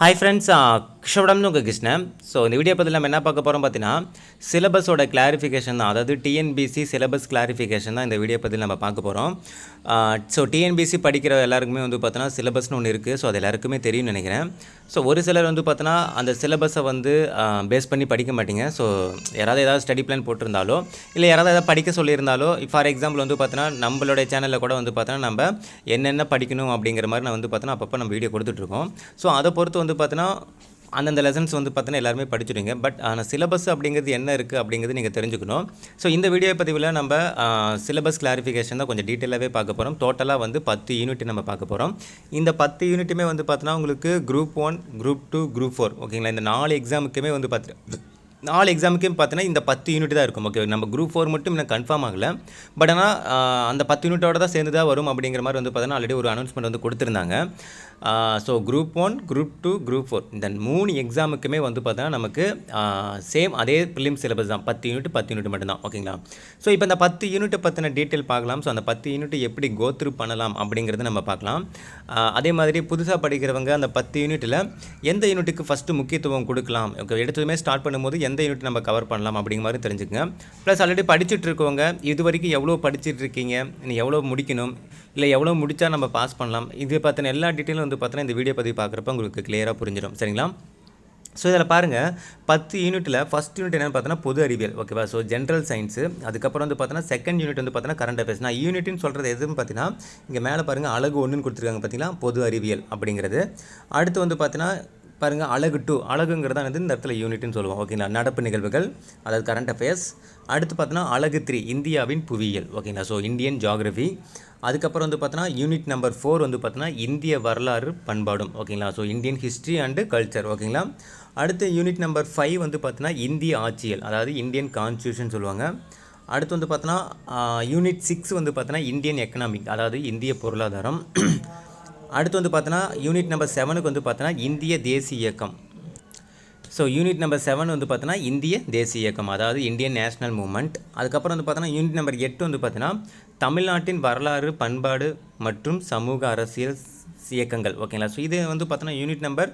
hi friends uh, கிஷோடம் உங்கள் Krishnan so இந்த video பற்றி நம்ம என்ன பார்க்க போகிறோம் பார்த்தீங்கன்னா சிலபஸோட கிளாரிஃபிகேஷன் தான் அதாவது டிஎன்பிசி சிலபஸ் கிளாரிஃபிகேஷன் தான் இந்த வீடியோ பற்றி நம்ம பார்க்க போகிறோம் ஸோ டிஎன்பிசி படிக்கிற எல்லாருக்குமே வந்து பார்த்தோன்னா சிலபஸ்னு ஒன்று இருக்குது ஸோ அது எல்லாருக்குமே தெரியும்னு நினைக்கிறேன் ஸோ ஒரு சிலர் வந்து பார்த்தோன்னா அந்த சிலபஸை வந்து பேஸ் பண்ணி படிக்க மாட்டிங்க ஸோ யாராவது ஏதாவது ஸ்டடி பிளான் போட்டிருந்தாலோ இல்லை யாராவது ஏதாவது படிக்க சொல்லியிருந்தாலோ ஃபார் எக்ஸாம்பிள் வந்து பார்த்தோன்னா நம்மளுடைய சேனலில் கூட வந்து பார்த்தோன்னா நம்ம என்னென்ன படிக்கணும் அப்படிங்கிற மாதிரி நான் வந்து பார்த்தோன்னா அப்பப்போ நம்ம வீடியோ கொடுத்துட்ருக்கோம் ஸோ அதை பொறுத்து வந்து பார்த்தோன்னா அந்தந்த லெசன்ஸ் வந்து பார்த்தீங்கன்னா எல்லாருமே படிச்சுடுங்க பட் ஆனால் சிலபஸ் அப்படிங்கிறது என்ன இருக்குது அப்படிங்கிறது நீங்கள் தெரிஞ்சுக்கணும் ஸோ இந்த வீடியோ பதிவில் நம்ம சிலபஸ் கிளாரிஃபிகேஷன் தான் கொஞ்சம் டீட்டெயிலாகவே பார்க்க போகிறோம் டோட்டலாக வந்து பத்து யூனிட் நம்ம பார்க்க போகிறோம் இந்த பத்து யூனிட்டுமே வந்து பார்த்தீங்கன்னா உங்களுக்கு group one group two group four ஓகேங்களா இந்த நாலு எக்ஸாமுக்குமே வந்து பார்த்து நாலு எக்ஸாமுக்கும் பார்த்தீங்கன்னா இந்த பத்து யூனிட் தான் இருக்கும் ஓகே நம்ம குரூப் ஃபோர் மட்டும் இன்னும் கன்ஃபார்ம் ஆகலை பட் ஆனால் அந்த பத்து யூனிட்டோட தான் சேர்ந்து தான் வரும் அப்படிங்கிற மாதிரி வந்து பார்த்தீங்கன்னா ஆல்ரெடி ஒரு அனௌன்ஸ்மெண்ட் வந்து கொடுத்துருந்தாங்க so group one group two group four இந்த மூணு எக்ஸாமுக்குமே வந்து பார்த்தீங்கன்னா நமக்கு சேம் அதே ப்ரிலிம் சிலபஸ் தான் பத்து யூனிட் பத்து யூனிட் மட்டும்தான் ஓகேங்களா ஸோ இப்போ இந்த பத்து யூனிட்டை பற்றின டீட்டெயில் பார்க்கலாம் ஸோ அந்த பத்து யூனிட் எப்படி கோத்ரூ பண்ணலாம் அப்படிங்கிறத நம்ம பார்க்கலாம் அதே மாதிரி புதுசாக படிக்கிறவங்க அந்த பத்து யூனிட்டில் எந்த யூனிட்டுக்கு ஃபஸ்ட்டு முக்கியத்துவம் கொடுக்கலாம் எடுத்ததுமே ஸ்டார்ட் பண்ணும்போது எந்த யூனிட் நம்ம கவர் பண்ணலாம் அப்படிங்கிற மாதிரி தெரிஞ்சுக்கோங்க ப்ளஸ் ஆல்ரெடி படிச்சுட்டு இருக்கவங்க இது வரைக்கும் எவ்வளோ படிச்சுட்டு இருக்கீங்க நீ எவ்வளோ முடிக்கணும் இல்லை எவ்வளோ முடித்தா நம்ம பாஸ் பண்ணலாம் இது பார்த்தீங்கன்னா எல்லா டீட்டெயிலும் வந்து பார்த்தோன்னா இந்த வீடியோ பதிவு பார்க்குறப்ப உங்களுக்கு கிளியராக புரிஞ்சிடும் சரிங்களா ஸோ இதில் பாருங்கள் பத்து யூனிட்டில் ஃபஸ்ட் யூனிட் என்னென்னு பார்த்தோன்னா பொது அறிவியல் ஓகேவா ஸோ ஜென்ரல் சயின்ஸு அதுக்கப்புறம் வந்து பார்த்தீங்கன்னா செகண்ட் யூனிட் வந்து பார்த்தீங்கன்னா கரண்ட் அஃபேர்ஸ் நான் யூனிட்னு சொல்கிறது எதுன்னு பார்த்தீங்கன்னா இங்கே மேலே பாருங்கள் அழகு ஒன்றுன்னு கொடுத்துருக்காங்க பார்த்தீங்கன்னா பொது அறிவியல் அப்படிங்கிறது அடுத்து வந்து பார்த்தீங்கன்னா பாருங்கள் அழகு டூ அழகுங்கிறது இந்த இடத்துல யூனிட்னு சொல்லுவோம் ஓகேங்களா நடப்பு நிகழ்வுகள் அதாவது கரண்ட் அஃபேர்ஸ் அடுத்து பார்த்தோன்னா அழகு த்ரீ இந்தியாவின் புவியியல் ஓகேங்களா ஸோ இந்தியன் ஜாகிரபி அதுக்கப்புறம் வந்து பார்த்தோன்னா யூனிட் நம்பர் ஃபோர் வந்து பார்த்தோன்னா இந்திய வரலாறு பண்பாடும் ஓகேங்களா so Indian history and culture ஓகேங்களா அடுத்து யூனிட் நம்பர் ஃபைவ் வந்து பார்த்தோன்னா இந்திய ஆட்சியல் அதாவது இந்தியன் கான்ஸ்டியூஷன் சொல்லுவாங்க அடுத்து வந்து பார்த்தோன்னா யூனிட் சிக்ஸ் வந்து பார்த்தோன்னா இந்தியன் எக்கனாமிக் அதாவது இந்திய பொருளாதாரம் அடுத்து வந்து பார்த்தோன்னா யூனிட் நம்பர் செவனுக்கு வந்து பார்த்தோன்னா இந்திய தேசிய இயக்கம் ஸோ யூனிட் நம்பர் செவன் வந்து பார்த்தோன்னா இந்திய தேசிய இயக்கம் அதாவது இந்தியன் நேஷனல் மூமெண்ட் அதுக்கப்புறம் வந்து பார்த்தோன்னா யூனிட் நம்பர் எட்டு வந்து பார்த்தோன்னா தமிழ்நாட்டின் வரலாறு பண்பாடு மற்றும் சமூக அரசியல் இயக்கங்கள் ஓகேங்களா ஸோ இது வந்து பார்த்தோன்னா யூனிட் நம்பர்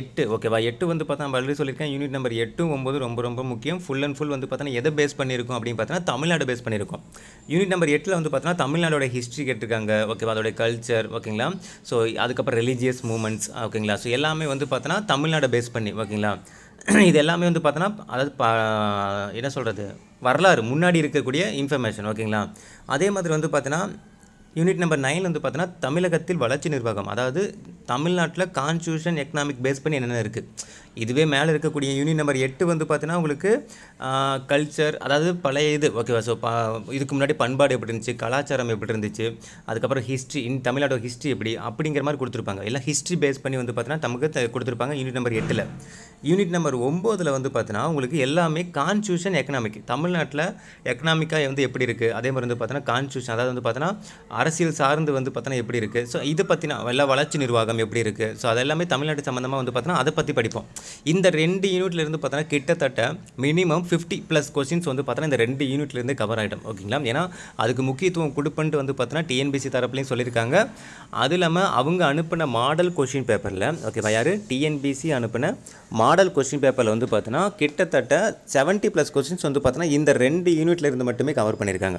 எட்டு ஓகேவா எட்டு வந்து பார்த்தா நம்ம ஆல்ரெடி சொல்லியிருக்கேன் யூனிட் நம்பர் எட்டு ஒம்பது ரொம்ப ரொம்ப முக்கியம் ஃபுல் அண்ட் ஃபுல் வந்து பார்த்தோன்னா எதை பேஸ் பண்ணியிருக்கோம் அப்படின்னு பார்த்தோன்னா தமிழ்நாடு பேஸ் பண்ணியிருக்கோம் யூனிட் நம்பர் எட்டில் வந்து பார்த்தோன்னா தமிழ்நாடோட ஹிஸ்ட்ரி கேட்டிருக்காங்க ஓகேவா அதோடைய கல்ச்சர் ஓகேங்களா ஸோ அதுக்கப்புறம் ரிலீஜியஸ் மூமெண்ட்ஸ் ஓகேங்களா ஸோ எல்லாமே வந்து பார்த்தோன்னா தமிழ்நாடை பேஸ் பண்ணி ஓகேங்களா இது எல்லாமே வந்து பார்த்தோன்னா அதாவது என்ன சொல்கிறது வரலாறு முன்னாடி இருக்கக்கூடிய இன்ஃபர்மேஷன் ஓகேங்களா அதே மாதிரி வந்து பார்த்தோன்னா யூனிட் நம்பர் நைன் வந்து பார்த்தீங்கன்னா தமிழகத்தில் வளர்ச்சி நிர்வாகம் அதாவது தமிழ்நாட்டில் கான்ஸ்டியூஷன் எக்கனாமிக் பேஸ் பண்ணி என்னென்ன இருக்குது இதுவே மேலே இருக்கக்கூடிய யூனிட் நம்பர் எட்டு வந்து பார்த்தீங்கன்னா உங்களுக்கு கல்ச்சர் அதாவது பழைய இது ஓகேவா ஸோ பா இதுக்கு முன்னாடி பண்பாடு எப்படி இருந்துச்சு கலாச்சாரம் எப்படி இருந்துச்சு அதுக்கப்புறம் ஹிஸ்ட்ரி இன் தமிழ்நாட்டோட ஹிஸ்ட்ரி எப்படி அப்படிங்கிற மாதிரி கொடுத்துருப்பாங்க எல்லாம் ஹிஸ்ட்ரி பேஸ் பண்ணி வந்து பார்த்தீங்கன்னா தமக்கு கொடுத்துருப்பாங்க யூனிட் நம்பர் எட்டில் யூனிட் நம்பர் ஒம்போதில் வந்து பார்த்தீங்கன்னா உங்களுக்கு எல்லாமே கான்ஸ்டியூஷன் எக்கனாமிக் தமிழ்நாட்டில் எக்கனாமிக்காக வந்து எப்படி இருக்குது அதே மாதிரி வந்து பார்த்தீங்கன்னா கான்ஸ்டியூஷன் அதாவது வந்து பார்த்தீங்கன்னா அரசியல் சார்ந்து வந்து பார்த்தீங்கன்னா எப்படி இருக்குது ஸோ இதை பற்றினா எல்லா வளர்ச்சி நிர்வாகம் எப்படி இருக்குது ஸோ அதெல்லாமே தமிழ்நாட்டு சம்மந்தமாக வந்து பார்த்தீங்கன்னா அதை பற்றி படிப்போம் இந்த ரெண்டு யூனிட்லேருந்து பார்த்தோன்னா கிட்டத்தட்ட மினிமம் ஃபிஃப்டி ப்ளஸ் கொஸ்டின்ஸ் வந்து பார்த்தோன்னா இந்த ரெண்டு யூனிட்லேருந்து கவர் ஆகிடும் ஓகேங்களா ஏன்னா அதுக்கு முக்கியத்துவம் கொடுப்பன்ட்டு வந்து பார்த்தோன்னா டிஎன்பிசி தரப்புலையும் சொல்லியிருக்காங்க அது இல்லாமல் அவங்க அனுப்பின மாடல் கொஷின் பேப்பரில் ஓகேவா யார் டிஎன்பிசி அனுப்பின மாடல் கொஸ்டின் பேப்பரில் வந்து பார்த்தோன்னா கிட்டத்தட்ட செவன்ட்டி ப்ளஸ் கொஸ்டின்ஸ் வந்து பார்த்தோன்னா இந்த ரெண்டு யூனிட்லேருந்து மட்டுமே கவர் பண்ணியிருக்காங்க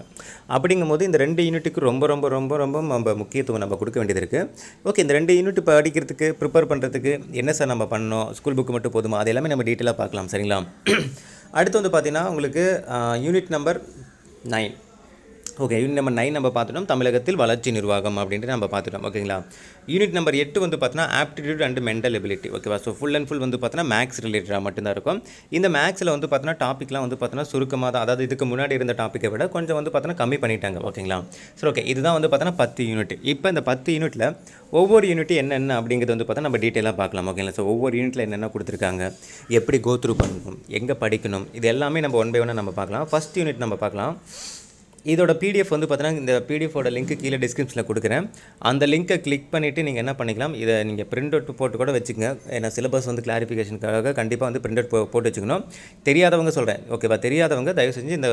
அப்படிங்கும் போது இந்த ரெண்டு யூனிட்டுக்கு ரொம்ப ரொம்ப ரொம்ப ரொம்ப நம்ம முக்கியத்துவம் நம்ம கொடுக்க வேண்டியது இருக்குது ஓகே இந்த ரெண்டு யூனிட் படிக்கிறதுக்கு ப்ரிப்பேர் பண்ணுறதுக்கு என்ன சார் நம்ம பண்ணணும் ஸ்கூல் புக் மட்டும் போதுமா அது எல்லாமே நம்ம டீட்டெயிலாக பார்க்கலாம் சரிங்களா அடுத்து வந்து பார்த்திங்கன்னா உங்களுக்கு unit number nine okay unit number nine நம்ம பார்த்துட்டோம் தமிழகத்தில் வளர்ச்சி நிர்வாகம் அப்படின்ட்டு நம்ம பார்த்துட்டோம் ஓகேங்களா யூனிட் நம்பர் எட்டு வந்து பார்த்தினா ஆப்டிடியூட் அண்ட் மென்டல் எபிலிட்டி ஓகேவா ஸோ ஃபுல் அண்ட் ஃபுல் வந்து பார்த்தீங்கன்னா மேக்ஸ் ரிலேட்டடாக மட்டும்தான் இருக்கும் இந்த மேக்ஸில் வந்து பார்த்தினா டாப்பிக்லாம் வந்து பார்த்தீங்கன்னா சுருக்கமாக தான் அதாவது இதுக்கு முன்னாடி இருந்த டாப்பிக்கை விட கொஞ்சம் வந்து பார்த்தீங்கன்னா கம்மி பண்ணிட்டாங்க ஓகேங்களா சரி ஓகே இதுதான் வந்து பார்த்தீங்கன்னா பத்து யூனிட் இப்போ இந்த பத்து யூனிட்டில் ஒவ்வொரு யூனிட் என்னென்ன அப்படிங்கிறது வந்து பார்த்தா நம்ம டீட்டெயிலாக பார்க்கலாம் ஓகேங்களா ஸோ ஒவ்வொரு யூனிட்டில் என்னென்ன கொடுத்துருக்காங்க எப்படி கோத்ரூ பண்ணணும் எங்கே படிக்கணும் இது எல்லாமே நம்ம ஒன் பை ஒன்னாக நம்ம பார்க்கலாம் ஃபஸ்ட் யூனிட் நம்ம பார்க்கலாம் இதோட பிடிஎஃப் வந்து பார்த்தீங்கன்னா இந்த பிடிஎஃபோட லிங்க்கு கீழே டிஸ்கிரிப்ஷனில் கொடுக்குறேன் அந்த லிங்க்கை கிளிக் பண்ணிவிட்டு நீங்கள் என்ன பண்ணிக்கலாம் இதை நீங்கள் பிரிண்ட் அவுட் போட்டு கூட வச்சுக்கோங்க ஏன்னா சிலபஸ் வந்து கிளாரிஃபிகேஷனுக்காக கண்டிப்பாக வந்து பிரிண்ட் அவுட் போட்டு வச்சுக்கணும் தெரியாதவங்க சொல்கிறேன் ஓகேவா தெரியாதவங்க தயவு செஞ்சு இந்த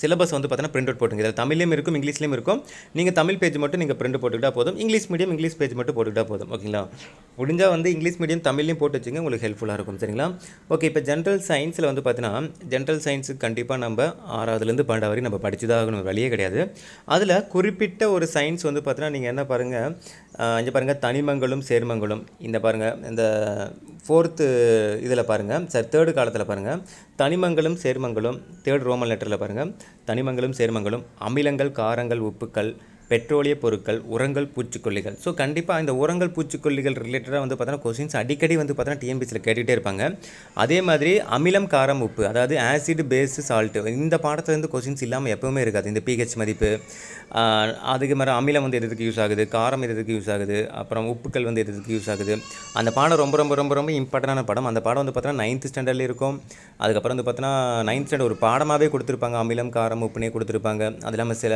சிலபஸ் வந்து பார்த்தீங்கன்னா பிரிண்ட் அவுட் போட்டுங்க இதில் தமிழ்லேயும் இருக்கும் இங்கிலீஷ்லேயும் இருக்கும் நீங்கள் தமிழ் பேஜ் மட்டும் நீங்கள் பிரிண்ட் போட்டுக்கிட்டால் போதும் இங்கிலீஷ் மீடியம் இங்கிலீஷ் பேஜ் மட்டும் போட்டுக்கிட்டால் போதும் ஓகேங்களா முடிஞ்சால் வந்து இங்கிலீஷ் மீடியம் தமிழ்லையும் போட்டு வச்சுங்க உங்களுக்கு ஹெல்ப்ஃபுல்லாக இருக்கும் சரிங்களா ஓகே இப்போ ஜென்ரல் சயின்ஸில் வந்து பார்த்தீங்கன்னா ஜென்ரல் சயின்ஸுக்கு கண்டிப்பாக நம்ம ஆறாவதுலேருந்து பன்னெண்டாவது வரைக்கும் நம்ம படிச்சு ஆகணும் வழியே கிடையாது அதில் குறிப்பிட்ட ஒரு சயின்ஸ் வந்து பார்த்தீங்கன்னா நீங்கள் என்ன பாருங்கள் இங்கே பாருங்கள் தனிமங்களும் சேர்மங்களும் இந்த பாருங்கள் இந்த ஃபோர்த்து இதில் பாருங்கள் சார் தேர்டு காலத்தில் பாருங்கள் தனிமங்களும் சேர்மங்களும் தேர்ட் ரோமன் லெட்டரில் பாருங்கள் தனிமங்களும் சேர்மங்களும் அமிலங்கள் காரங்கள் உப்புக்கள் பெட்ரோலிய பொருட்கள் உரங்கள் பூச்சிக்கொல்லிகள் ஸோ கண்டிப்பாக இந்த உரங்கள் பூச்சிக்கொல்லிகள் ரிலேட்டடாக வந்து பார்த்தோன்னா கொஸ்டின்ஸ் அடிக்கடி வந்து பார்த்தோன்னா டிஎம்பிசியில் கேட்டுகிட்டே இருப்பாங்க அதே மாதிரி அமிலம் காரம் உப்பு அதாவது ஆசிட் பேஸு சால்ட்டு இந்த வந்து கொஸ்டின்ஸ் இல்லாமல் எப்போவுமே இருக்காது இந்த பிஹெச் மதிப்பு அதுக்கு மாதிரி அமிலம் வந்து எதுக்கு யூஸ் ஆகுது காரம் எதுக்கு யூஸ் ஆகுது அப்புறம் உப்புக்கள் வந்து எதுக்கு யூஸ் ஆகுது அந்த பாடம் ரொம்ப ரொம்ப ரொம்ப ரொம்ப இம்பார்ட்டண்டான படம் அந்த பாடம் வந்து பார்த்தோன்னா நைன்த் ஸ்டாண்டர்டில் இருக்கும் அதுக்கப்புறம் வந்து பார்த்தோன்னா நைன்த் ஸ்டாண்டர்ட் ஒரு பாடமாகவே கொடுத்துருப்பாங்க அமிலம் காரம் உப்புனே கொடுத்துருப்பாங்க அது இல்லாமல் சில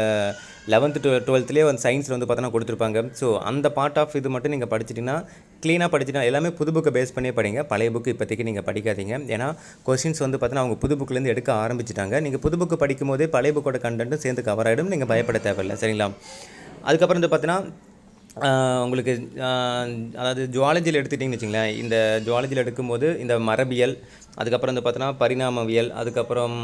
லெவன்த்து டுவெல் டுவெல்த்லேயே வந்து சயின்ஸில் வந்து பார்த்தோன்னா கொடுத்துருப்பாங்க ஸோ அந்த பார்ட் ஆஃப் இது மட்டும் நீங்கள் படிச்சிட்டிங்கன்னா க்ளீனாக படிச்சிட்டா எல்லாமே புது புக்கை பேஸ் பண்ணியே படிங்க பழைய புக்கு இப்போதைக்கு நீங்கள் படிக்காதீங்க ஏன்னா கொஸ்டின்ஸ் வந்து பார்த்தீங்கன்னா அவங்க புது புக்குலேருந்து எடுக்க ஆரம்பிச்சிட்டாங்க நீங்கள் புது புக்கு படிக்கும் போதே பழைய புக்கோட கண்டென்ட்டும் சேர்ந்து கவர் ஆகிடும் நீங்கள் பயப்பட தேவையில்லை சரிங்களா அதுக்கப்புறம் வந்து பார்த்தீங்கன்னா உங்களுக்கு அதாவது ஜுவாலஜியில் எடுத்துட்டிங்கன்னு வச்சிங்களேன் இந்த ஜுவாலஜியில் எடுக்கும்போது இந்த மரபியல் அதுக்கப்புறம் வந்து பார்த்தோன்னா பரிணாமவியல் அதுக்கப்புறம்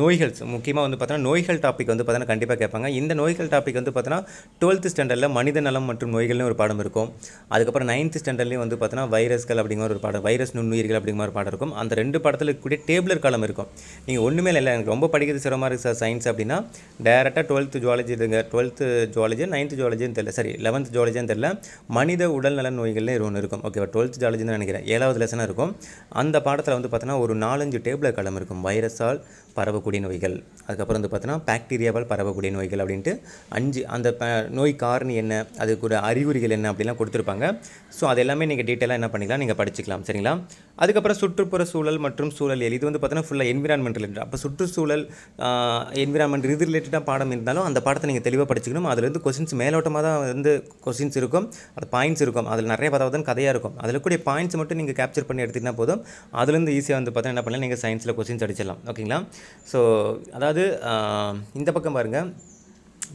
நோய்கள் முக்கியமாக வந்து பார்த்தோன்னா நோய்கள் டாபிக் வந்து பார்த்தீங்கன்னா கண்டிப்பாக கேட்பாங்க இந்த நோய்கள் டாபிக் வந்து பார்த்தோன்னா டுவெல்த் ஸ்டாண்டர்டில் மனித நலம் மற்றும் நோய்கள்னு ஒரு பாடம் இருக்கும் அதுக்கப்புறம் நைன்த் ஸ்டாண்டர்ட்லேயும் வந்து பார்த்தீங்கன்னா வைரஸ்கள் அப்படிங்கிற ஒரு பாடம் வைரஸ் நுண்ணுயிர்கள் அப்படிங்கிற ஒரு பாடம் இருக்கும் அந்த ரெண்டு பாடத்தில் இருக்கக்கூடிய டேபிளர் காலம் இருக்கும் நீங்கள் ஒன்றுமே இல்லை எனக்கு ரொம்ப படிக்கிறது சிரமமாக இருக்குது சார் சயின்ஸ் அப்படின்னா டேரெக்டாக டுவெல்த்து ஜுவாலஜி இதுங்க டுவெல்த்து ஜுவாலஜி நைன்த் ஜுவாலஜின்னு தெரியல சரி லெவன்த் ஜுவாலஜின்னு தெரியல மனித உடல்நல நோய்கள்னு ஒன்று இருக்கும் ஓகேவா டுவெல்த் ஜுவாலஜின்னு நினைக்கிறேன் ஏழாவது லெசனாக இருக்கும் அந்த பாடத்தில் வந்து பார்த்தோன்னா பார்த்தோன்னா ஒரு நாலஞ்சு டேபிளை களம் இருக்கும் வைரஸால் பரவக்கூடிய நோய்கள் அதுக்கப்புறம் வந்து பார்த்தோன்னா பாக்டீரியாவால் பரவக்கூடிய நோய்கள் அப்படின்ட்டு அஞ்சு அந்த ப நோய் காரணி என்ன அது கூட அறிகுறிகள் என்ன அப்படிலாம் கொடுத்துருப்பாங்க ஸோ அது எல்லாமே நீங்கள் டீட்டெயிலாக என்ன பண்ணிக்கலாம் நீங்கள் படிச்சுக்கலாம் சரிங்களா அதுக்கப்புறம் சுற்றுப்புற சூழல் மற்றும் சூழல் இது வந்து பார்த்தோன்னா ஃபுல்லாக என்விரான்மெண்ட் அப்போ சுற்றுச்சூழல் என்விரான்மெண்ட் இது ரிலேட்டடாக பாடம் இருந்தாலும் அந்த பாடத்தை நீங்கள் தெளிவாக படிச்சுக்கணும் அதுலேருந்து கொஸ்டின்ஸ் மேலோட்டமாக தான் வந்து கொஸ்டின்ஸ் இருக்கும் அது பாயிண்ட்ஸ் இருக்கும் அதில் நிறைய பதாவது கதையாக இருக்கும் அதில் கூடிய பாயிண்ட்ஸ் மட்டும் நீங்கள் கேப்சர் பண்ணி எடுத்துக்கிட்டால் போதும் அதுலேருந்து ஈஸியாக வந்து பார்த்தா என்ன பண்ணலாம் நீங்கள் சயின்ஸில் கொஸ்டின்ஸ் அடிச்சிடலாம் ஓகேங்களா ஸோ அதாவது இந்த பக்கம் பாருங்கள்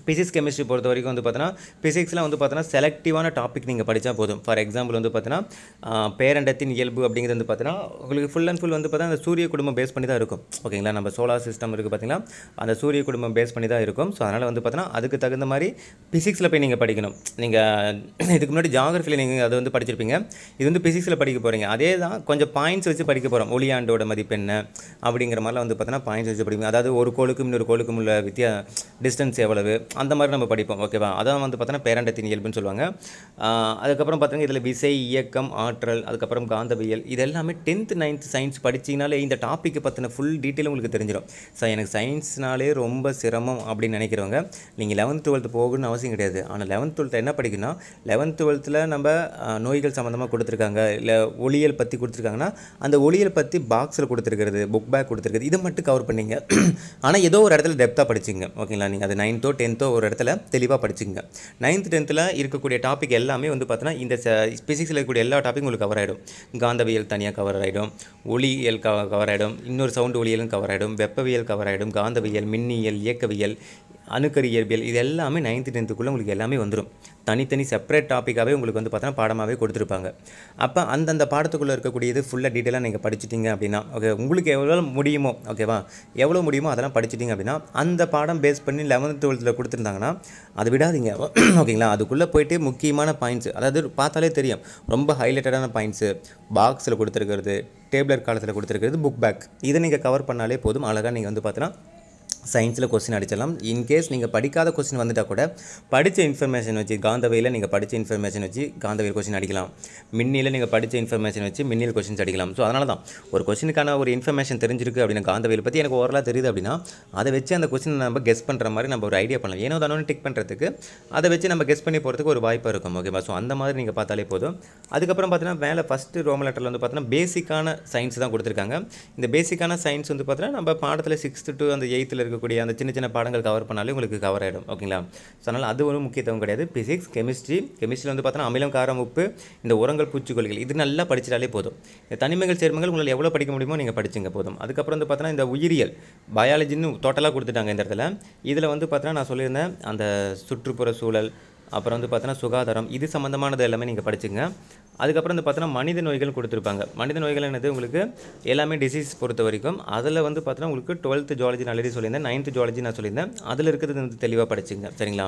பிசிக்ஸ் கெமிஸ்ட்ரி பொறுத்த வரைக்கும் வந்து பார்த்தீங்கன்னா பிசிக்ஸில் வந்து பார்த்தீங்கன்னா செலக்டிவான டாபிக் நீங்கள் படித்தா போதும் ஃபார் எக்ஸாம்பிள் வந்து பார்த்தீங்கன்னா பேரண்டத்தின் இயல்பு அப்படிங்கிறது வந்து பார்த்தீங்கன்னா உங்களுக்கு ஃபுல் அண்ட் ஃபுல் வந்து பார்த்தீங்கன்னா அந்த சூரிய குடும்பம் பேஸ் பண்ணி தான் இருக்கும் ஓகேங்களா நம்ம சோலார் சிஸ்டம் இருக்குது பார்த்தீங்கன்னா அந்த சூரிய குடும்பம் பேஸ் பண்ணி தான் இருக்கும் ஸோ அதனால் வந்து பார்த்தீங்கன்னா அதுக்கு தகுந்த மாதிரி பிசிக்ஸில் போய் நீங்கள் படிக்கணும் நீங்கள் இதுக்கு முன்னாடி ஜாகிரஃபியில் நீங்கள் அதை வந்து படிச்சிருப்பீங்க இது வந்து பிசிக்ஸில் படிக்க போகிறீங்க அதே தான் கொஞ்சம் பாயிண்ட்ஸ் வச்சு படிக்க போகிறோம் ஒளியாண்டோட மதிப்பு என்ன அப்படிங்கிற மாதிரிலாம் வந்து பார்த்தீங்கன்னா பாயிண்ட்ஸ் வச்சு படிக்கணும் அதாவது ஒரு கோளுக்கும் இன்னொரு கோளுக்கும் உள்ள வித்தியா டிஸ்டன்ஸ் எவ்வளவு அந்த மாதிரி நம்ம படிப்போம் ஓகேவா அதான் வந்து பார்த்தோன்னா பேரண்டத்தின் இயல்புன்னு சொல்லுவாங்க அதுக்கப்புறம் பார்த்தீங்கன்னா இதில் விசை இயக்கம் ஆற்றல் அதுக்கப்புறம் காந்தவியல் இது எல்லாமே டென்த் நைன்த் சயின்ஸ் படிச்சிங்கனாலே இந்த டாப்பிக்கை பற்றின ஃபுல் டீட்டெயில் உங்களுக்கு தெரிஞ்சிடும் ஸோ எனக்கு சயின்ஸ்னாலே ரொம்ப சிரமம் அப்படின்னு நினைக்கிறவங்க நீங்கள் லெவன்த் டுவெல்த் போகணும்னு அவசியம் கிடையாது ஆனால் லெவன்த் டுவெல்த்து என்ன படிக்கணும்னா லெவன்த் டுவெல்த்தில் நம்ம நோய்கள் சம்மந்தமாக கொடுத்துருக்காங்க இல்லை ஒளியல் பற்றி கொடுத்துருக்காங்கன்னா அந்த ஒளியல் பற்றி பாக்ஸில் கொடுத்துருக்கிறது புக் பேக் கொடுத்துருக்குது இதை மட்டும் கவர் பண்ணிங்க ஆனால் ஏதோ ஒரு இடத்துல டெப்த்தாக படிச்சிங்க ஓகேங்களா நீங்கள் அது நைன்த்தோ டென்த் டென்த்தோ ஒரு இடத்துல தெளிவாக படிச்சுங்க நைன்த் டென்த்தில் இருக்கக்கூடிய டாபிக் எல்லாமே வந்து பார்த்தீங்கன்னா இந்த ஃபிசிக்ஸில் இருக்கக்கூடிய எல்லா டாப்பிக்கும் உங்களுக்கு கவர் ஆகிடும் காந்தவியல் தனியாக கவர் ஆகிடும் ஒளியியல் கவர் ஆகிடும் இன்னொரு சவுண்டு ஒளியலும் கவர் ஆகிடும் வெப்பவியல் கவர் ஆகிடும் காந்தவியல் மின்னியல் இயக்கவியல் அணுக்கரு இயற்பியல் இது எல்லாமே நைன்த்து டென்த்துக்குள்ளே உங்களுக்கு எல்லாமே வந்துடும் தனித்தனி செப்பரேட் டாப்பிக்காகவே உங்களுக்கு வந்து பார்த்தோன்னா பாடமாகவே கொடுத்துருப்பாங்க அப்போ அந்தந்த பாடத்துக்குள்ளே இருக்கக்கூடியது ஃபுல்லாக டீட்டெயிலாக நீங்கள் படிச்சிட்டிங்க அப்படின்னா ஓகே உங்களுக்கு எவ்வளோ முடியுமோ ஓகேவா எவ்வளோ முடியுமோ அதெல்லாம் படிச்சிட்டிங்க அப்படின்னா அந்த பாடம் பேஸ் பண்ணி லெவன்த் டுவெல்த்தில் கொடுத்துருந்தாங்கன்னா அது விடாதீங்க ஓகேங்களா அதுக்குள்ளே போயிட்டு முக்கியமான பாயிண்ட்ஸ் அதாவது பார்த்தாலே தெரியும் ரொம்ப ஹைலைட்டடான பாயிண்ட்ஸு பாக்ஸில் கொடுத்துருக்கிறது டேப்லர் காலத்தில் கொடுத்துருக்கிறது புக் பேக் இதை நீங்கள் கவர் பண்ணாலே போதும் அழகாக நீங்கள் வந்து பார்த்தீங்கன்னா சயின்ஸில் கொஸ்டின் அடிச்சிடலாம் இன்கேஸ் நீங்கள் படிக்காத கொஸ்டின் வந்துட்டால் கூட படித்த இன்ஃபர்மேஷன் வச்சு காந்தவையில் நீங்கள் படித்த இன்ஃபர்மேஷன் வச்சு காந்தவையில் கொஸ்டின் அடிக்கலாம் மின்னியில் நீங்கள் படித்த இன்ஃபர்மேஷன் வச்சு மின்னில் கொஸ்டின்ஸ் அடிக்கலாம் ஸோ அதனால தான் ஒரு கொஸ்டினுக்கான ஒரு இன்ஃபர்மேஷன் தெரிஞ்சிருக்கு அப்படின்னா காந்தவையில் பற்றி எனக்கு ஓரளவு தெரியுது அப்படின்னா அதை வச்சு அந்த கொஸ்டின் நம்ம கெஸ் பண்ணுற மாதிரி நம்ம ஒரு ஐடியா பண்ணலாம் ஏனோ தானோன்னு டிக் பண்ணுறதுக்கு அதை வச்சு நம்ம கெஸ் பண்ணி போகிறதுக்கு ஒரு வாய்ப்பாக இருக்கும் ஓகேவா ஸோ அந்த மாதிரி நீங்கள் பார்த்தாலே போதும் அதுக்கப்புறம் பார்த்தீங்கன்னா மேலே ஃபஸ்ட்டு ரோம லெட்டரில் வந்து பார்த்தீங்கன்னா பேசிக்கான சயின்ஸ் தான் கொடுத்துருக்காங்க இந்த பேசிக்கான சயின்ஸ் வந்து பார்த்தீங்கன்னா நம்ம பாடத்தில் சிக்ஸ்த்து டு அந்த எயித்தில் இருக்க இருக்கக்கூடிய அந்த சின்ன சின்ன பாடங்கள் கவர் பண்ணாலே உங்களுக்கு கவர் ஆகிடும் ஓகேங்களா ஸோ அதனால் அது ஒரு முக்கியத்துவம் கிடையாது பிசிக்ஸ் கெமிஸ்ட்ரி கெமிஸ்ட்ரியில் வந்து பார்த்தோன்னா அமிலம் காரம் உப்பு இந்த உரங்கள் பூச்சிக்கொல்லிகள் இது நல்லா படிச்சிட்டாலே போதும் இந்த தனிமைகள் சேர்மங்கள் உங்களால் எவ்வளோ படிக்க முடியுமோ நீங்கள் படிச்சுங்க போதும் அதுக்கப்புறம் வந்து பார்த்தோன்னா இந்த உயிரியல் பயாலஜின்னு டோட்டலாக கொடுத்துட்டாங்க இந்த இடத்துல இதில் வந்து பார்த்தோன்னா நான் சொல்லியிருந்தேன் அந்த சுற்றுப்புற சூழல் அப்புறம் வந்து பார்த்தீங்கன்னா சுகாதாரம் இது சம்மந்தமானது எல்லாமே நீங்கள் படிச்சுங்க அதுக்கப்புறம் வந்து பார்த்தீங்கன்னா மனித நோய்கள் கொடுத்துருப்பாங்க மனித நோய்கள் என்னது உங்களுக்கு எல்லாமே டிசீஸ் பொறுத்த வரைக்கும் அதில் வந்து பார்த்தீங்கன்னா உங்களுக்கு டுவெல்த்து ஜுவாலஜி நான் ஆல்ரெடி சொல்லியிருந்தேன் நைன்த்து ஜுவாலஜி நான் சொல்லியிருந்தேன் அதில் இருக்கிறது வந்து தெளிவாக படிச்சுங்க சரிங்களா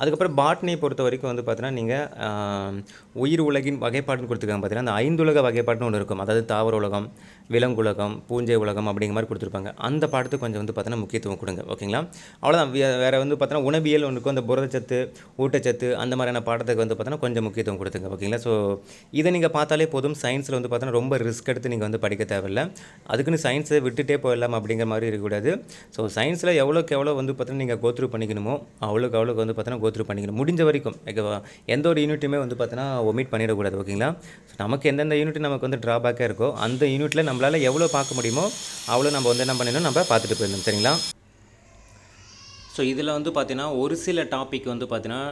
அதுக்கப்புறம் பாட்னி பொறுத்த வரைக்கும் வந்து பார்த்தீங்கன்னா நீங்கள் உயிர் உலகின் வகைப்பாடுன்னு கொடுத்துருக்காங்க பார்த்தீங்கன்னா அந்த ஐந்துலக வகைப்பாடுன்னு ஒன்று இருக்கும் அதாவது தாவர உலகம் விலங்குலகம் பூஞ்சை உலகம் அப்படிங்கிற மாதிரி கொடுத்துருப்பாங்க அந்த பாடத்துக்கு கொஞ்சம் வந்து பார்த்தோன்னா முக்கியத்துவம் கொடுங்க ஓகேங்களா அவ்வளோதான் வேறு வந்து பார்த்தோன்னா உணவியல் ஒன்றுக்கும் அந்த புரதச்சத்து ஊட்டச்சத்து அந்த மாதிரியான பாடத்துக்கு வந்து பார்த்தோன்னா கொஞ்சம் முக்கியத்துவம் கொடுத்துங்க ஓகேங்களா ஸோ இதை நீங்கள் பார்த்தாலே போதும் சயின்ஸில் வந்து பார்த்தோன்னா ரொம்ப ரிஸ்க் எடுத்து நீங்கள் வந்து படிக்க தேவையில்லை அதுக்குன்னு சயின்ஸை விட்டுட்டே போயிடலாம் அப்படிங்கிற மாதிரி இருக்கக்கூடாது ஸோ சயின்ஸில் எவ்வளோக்கு எவ்வளோ வந்து பார்த்தோன்னா நீங்கள் கோத்ரூ பண்ணிக்கணுமோ அவ்வளோக்கு அவ்வளோக்கு வந்து பார்த்தோன்னா கோத்ரூ பண்ணிக்கணும் முடிஞ்ச வரைக்கும் ஓகேவா எந்த ஒரு யூனிட்டுமே வந்து பார்த்தீங்கன்னா ஒமிட் பண்ணிடக்கூடாது ஓகேங்களா ஸோ நமக்கு எந்தெந்த யூனிட் நமக்கு வந்து ட்ராபேக்காக இருக்கோ அந்த யூனிட்டில் நம்ம நம்மளால் எவ்வளோ பார்க்க முடியுமோ அவ்வளோ நம்ம வந்து என்ன பண்ணணும் நம்ம பார்த்துட்டு போயிடணும் சரிங்களா ஸோ இதில் வந்து பார்த்தீங்கன்னா ஒரு சில டாபிக் வந்து பார்த்தீங்கன்னா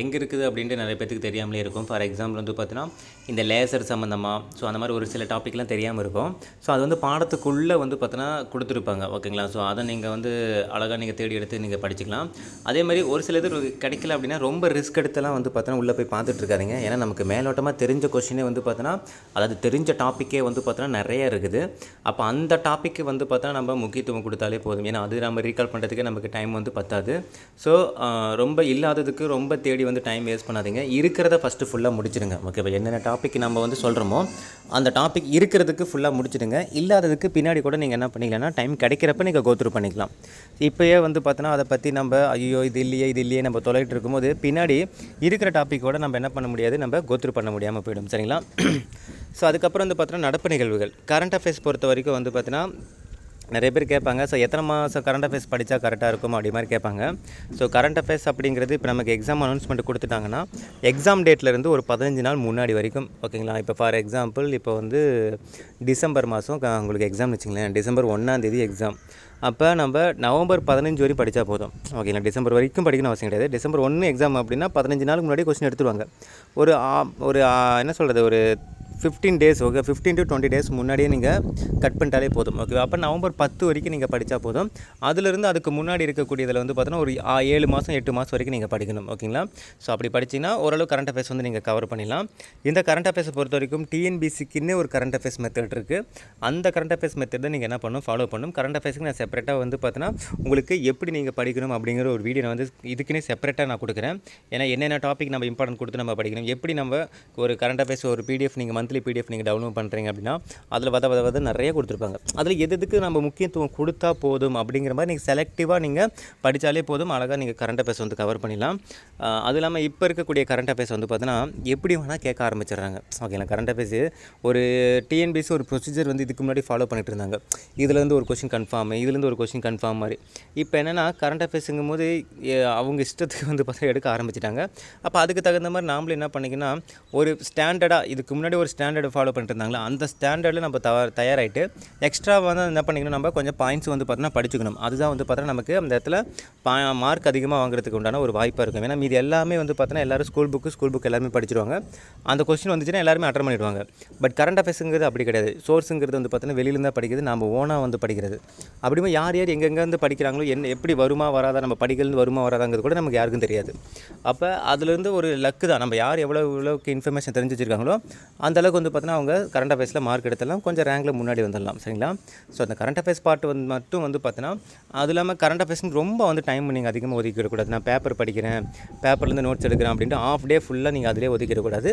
எங்கே இருக்குது அப்படின்ட்டு நிறைய பேத்துக்கு தெரியாமலே இருக்கும் ஃபார் எக்ஸாம்பிள் வந்து பார்த்தீங்கன்னா இந்த லேசர் சம்மந்தமாக ஸோ அந்த மாதிரி ஒரு சில டாப்பிக்லாம் தெரியாமல் இருக்கும் ஸோ அது வந்து பாடத்துக்குள்ளே வந்து பார்த்தீங்கன்னா கொடுத்துருப்பாங்க ஓகேங்களா ஸோ அதை நீங்கள் வந்து அழகாக நீங்கள் தேடி எடுத்து நீங்கள் படிச்சுக்கலாம் அதே மாதிரி ஒரு சில இது கிடைக்கல அப்படின்னா ரொம்ப ரிஸ்க் எடுத்துலாம் வந்து பார்த்தீங்கன்னா உள்ளே போய் பார்த்துட்ருக்காருங்க ஏன்னா நமக்கு மேலோட்டமாக தெரிஞ்ச கொஷினே வந்து பார்த்தீங்கன்னா அதாவது தெரிஞ்ச டாப்பிக்கே வந்து பார்த்தீங்கன்னா நிறைய இருக்குது அப்போ அந்த டாப்பிக்கு வந்து பார்த்தீங்கன்னா நம்ம முக்கியத்துவம் கொடுத்தாலே போதும் ஏன்னா அது நம்ம ரீகால் பண்ணுறதுக்கே நமக்கு டைம் வந்து பத்து பத்தாது ஸோ ரொம்ப இல்லாததுக்கு ரொம்ப தேடி வந்து டைம் வேஸ்ட் பண்ணாதீங்க இருக்கிறத ஃபஸ்ட்டு ஃபுல்லாக முடிச்சிடுங்க இப்போ என்னென்ன டாபிக் நம்ம வந்து சொல்கிறோமோ அந்த டாபிக் இருக்கிறதுக்கு ஃபுல்லாக முடிச்சிடுங்க இல்லாததுக்கு பின்னாடி கூட நீங்கள் என்ன பண்ணிக்கலாம்னா டைம் கிடைக்கிறப்ப நீங்கள் கோத்ரூ பண்ணிக்கலாம் இப்போயே வந்து பார்த்தோன்னா அதை பற்றி நம்ம ஐயோ இது இல்லையே இது இல்லையே நம்ம தொலைகிட்டு இருக்கும்போது பின்னாடி இருக்கிற டாப்பிக்கோட நம்ம என்ன பண்ண முடியாது நம்ம கோத்ரூ பண்ண முடியாமல் போயிடும் சரிங்களா ஸோ அதுக்கப்புறம் வந்து பார்த்தோன்னா நடப்பு நிகழ்வுகள் கரண்ட் அஃபேர்ஸ் பொறுத்த வரைக்கும் வந்து பார்த்தீங்கன்னா நிறைய பேர் கேட்பாங்க ஸோ எத்தனை மாதம் கரண்ட் அஃபேர்ஸ் படித்தா கரெக்டாக இருக்கும் அப்படி மாதிரி கேட்பாங்க ஸோ கரண்ட் அஃபேர்ஸ் அப்படிங்கிறது இப்போ நமக்கு எக்ஸாம் அனௌன்ஸ்மெண்ட் கொடுத்துட்டாங்கன்னா எக்ஸாம் டேட்லேருந்து ஒரு பதினஞ்சு நாள் முன்னாடி வரைக்கும் ஓகேங்களா இப்போ ஃபார் எக்ஸாம்பிள் இப்போ வந்து டிசம்பர் மாதம் உங்களுக்கு எக்ஸாம் வச்சுங்களேன் டிசம்பர் ஒன்றாந்தேதி எக்ஸாம் அப்போ நம்ம நவம்பர் பதினஞ்சு வரைக்கும் படித்தா போதும் ஓகேங்களா டிசம்பர் வரைக்கும் படிக்கணும் அவசியம் கிடையாது டிசம்பர் ஒன்று எக்ஸாம் அப்படின்னா பதினஞ்சு நாளுக்கு முன்னாடி கொஸ்டின் எடுத்துருவாங்க ஒரு ஒரு என்ன சொல்கிறது ஒரு fifteen days okay fifteen to twenty days முன்னாடியே நீங்கள் கட் பண்ணிட்டாலே போதும் ஓகே அப்போ நவம்பர் பத்து வரைக்கும் நீங்கள் படித்தா போதும் அதுலேருந்து அதுக்கு முன்னாடி இருக்கக்கூடியதில் வந்து பார்த்தோன்னா ஒரு ஏழு மாதம் எட்டு மாதம் வரைக்கும் நீங்கள் படிக்கணும் ஓகேங்களா ஸோ அப்படி படிச்சிங்கன்னா ஓரளவு கரண்ட் அஃபேர்ஸ் வந்து நீங்கள் கவர் பண்ணிடலாம் இந்த கரண்ட் அஃபேர்ஸை பொறுத்த வரைக்கும் டிஎன்பிசிக்குன்னு ஒரு கரண்ட் அஃபேர்ஸ் மெத்தட் இருக்குது அந்த கரண்ட் அஃபேர்ஸ் மெத்தட் தான் நீங்கள் என்ன பண்ணணும் ஃபாலோ பண்ணணும் கரண்ட் அஃபேர்ஸ்க்கு நான் செப்பரேட்டாக வந்து பார்த்தீங்கன்னா உங்களுக்கு எப்படி நீங்கள் படிக்கணும் அப்படிங்கிற ஒரு வீடியோ நான் வந்து இதுக்குன்னே செப்பரேட்டாக நான் கொடுக்குறேன் ஏன்னா என்னென்ன டாபிக் நம்ம இம்பார்ட்டன்ட் கொடுத்து நம்ம படிக்கணும் எப்படி நம்ம ஒரு கரண்ட் அஃபேர்ஸ் ஒரு பிடிஎஃப் நீங்கள் மந்த்லி பிடிஎஃப் நீங்கள் டவுன்லோட் பண்ணுறீங்க அப்படின்னா அதில் வத வத வத நிறைய கொடுத்துருப்பாங்க அதில் எது எதுக்கு நம்ம முக்கியத்துவம் கொடுத்தா போதும் அப்படிங்கிற மாதிரி நீங்கள் செலக்டிவாக நீங்கள் படித்தாலே போதும் அழகாக நீங்கள் கரண்ட் அஃபேர்ஸ் வந்து கவர் பண்ணிடலாம் அது இல்லாமல் இப்போ இருக்கக்கூடிய கரண்ட் அஃபேர்ஸ் வந்து பார்த்தீங்கன்னா எப்படி வேணால் கேட்க ஆரம்பிச்சிடுறாங்க ஓகேங்களா கரண்ட் அஃபேர்ஸ் ஒரு டிஎன்பிசி ஒரு ப்ரொசீஜர் வந்து இதுக்கு முன்னாடி ஃபாலோ பண்ணிட்டு இருந்தாங்க இதுலேருந்து ஒரு கொஷின் கன்ஃபார்ம் இதுலேருந்து ஒரு கொஷின் கன்ஃபார்ம் மாதிரி இப்போ என்னென்னா கரண்ட் அஃபேர்ஸுங்கும் போது அவங்க இஷ்டத்துக்கு வந்து பார்த்தீங்கன்னா எடுக்க ஆரம்பிச்சிட்டாங்க அப்போ அதுக்கு தகுந்த மாதிரி நாமளும் என்ன பண்ணிங்கன்னா ஒரு ஸ்டாண்டர்டாக இதுக்கு முன்னாடி ஒரு ஸ்டாண்டர்டு ஃபாலோ பண்ணிட்டு இருந்தாங்களோ அந்த ஸ்டாண்டர்டில் நம்ம தவ தயாராகிட்டு எக்ஸ்ட்ரா வந்து என்ன பண்ணிக்கணும் நம்ம கொஞ்சம் பாயிண்ட்ஸ் வந்து பார்த்தோன்னா படிச்சுக்கணும் அதுதான் வந்து பார்த்தோன்னா நமக்கு அந்த இடத்துல பா மார்க் அதிகமாக வாங்குறதுக்கு உண்டான ஒரு வாய்ப்பாக இருக்கும் ஏன்னா மீது எல்லாமே வந்து பார்த்தோன்னா எல்லோரும் ஸ்கூல் புக்கு ஸ்கூல் புக் எல்லாருமே படிச்சிருவாங்க அந்த கொஸ்டின் வந்துச்சுன்னா எல்லாருமே அட்டன் பண்ணிடுவாங்க பட் கரண்ட் அஃபேர்ஸுங்கிறது அப்படி கிடையாது சோர்ஸுங்கிறது வந்து பார்த்தோன்னா வெளியிலேருந்து தான் படிக்கிறது நம்ம ஓனாக வந்து படிக்கிறது அப்படிமா யார் யார் எங்கெங்கேருந்து படிக்கிறாங்களோ என்ன எப்படி வருமா வராதா நம்ம படிக்கிறது வருமா வராதாங்கிறது கூட நமக்கு யாருக்கும் தெரியாது அப்போ அதுலேருந்து ஒரு லக்கு தான் நம்ம யார் எவ்வளோ எவ்வளோக்கு இன்ஃபர்மேஷன் தெரிஞ்சு வச்சிருக்காங்களோ அந்த அளவுக்கு வந்து பார்த்தீங்கன்னா அவங்க கரண்ட் அஃபேர்ஸில் மார்க் எடுத்துடலாம் கொஞ்சம் ரேங்கில் முன்னாடி வந்துடலாம் சரிங்களா ஸோ அந்த கரண்ட் அஃபேர்ஸ் பார்ட் வந்து மட்டும் வந்து பார்த்தீங்கன்னா அது இல்லாமல் கரண்ட் அஃபேர்ஸ்க்கு ரொம்ப வந்து டைம் நீங்கள் அதிகமாக ஒதுக்கிடக்கூடாது நான் பேப்பர் படிக்கிறேன் பேப்பர்லேருந்து நோட்ஸ் எடுக்கிறேன் அப்படின்ட்டு ஆஃப் டே ஃபுல்லாக நீங்கள் அதிலே ஒதுக்கிடக்கூடாது